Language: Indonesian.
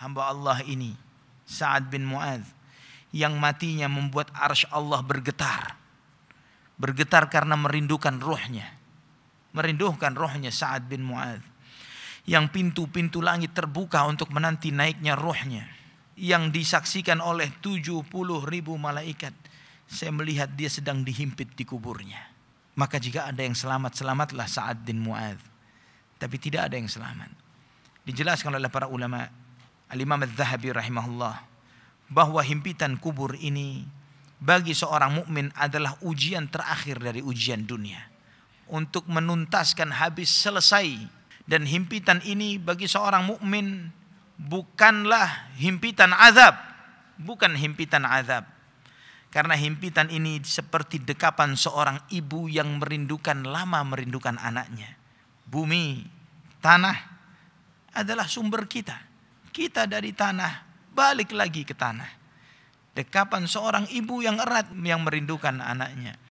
hamba Allah ini Sa'ad bin Mu'adz yang matinya membuat arsy Allah bergetar. Bergetar karena merindukan rohnya Merindukan rohnya Sa'ad bin Mu'adz. Yang pintu-pintu langit terbuka untuk menanti naiknya rohnya Yang disaksikan oleh 70 ribu malaikat. Saya melihat dia sedang dihimpit di kuburnya. Maka jika ada yang selamat, selamatlah Sa'ad bin Mu'adz. Tapi tidak ada yang selamat. Dijelaskan oleh para ulama' Al-Imam Al-Zahabi rahimahullah bahwa himpitan kubur ini bagi seorang mukmin adalah ujian terakhir dari ujian dunia untuk menuntaskan habis selesai dan himpitan ini bagi seorang mukmin bukanlah himpitan azab bukan himpitan azab karena himpitan ini seperti dekapan seorang ibu yang merindukan lama merindukan anaknya bumi tanah adalah sumber kita kita dari tanah balik lagi ke tanah. Dekapan seorang ibu yang erat yang merindukan anaknya.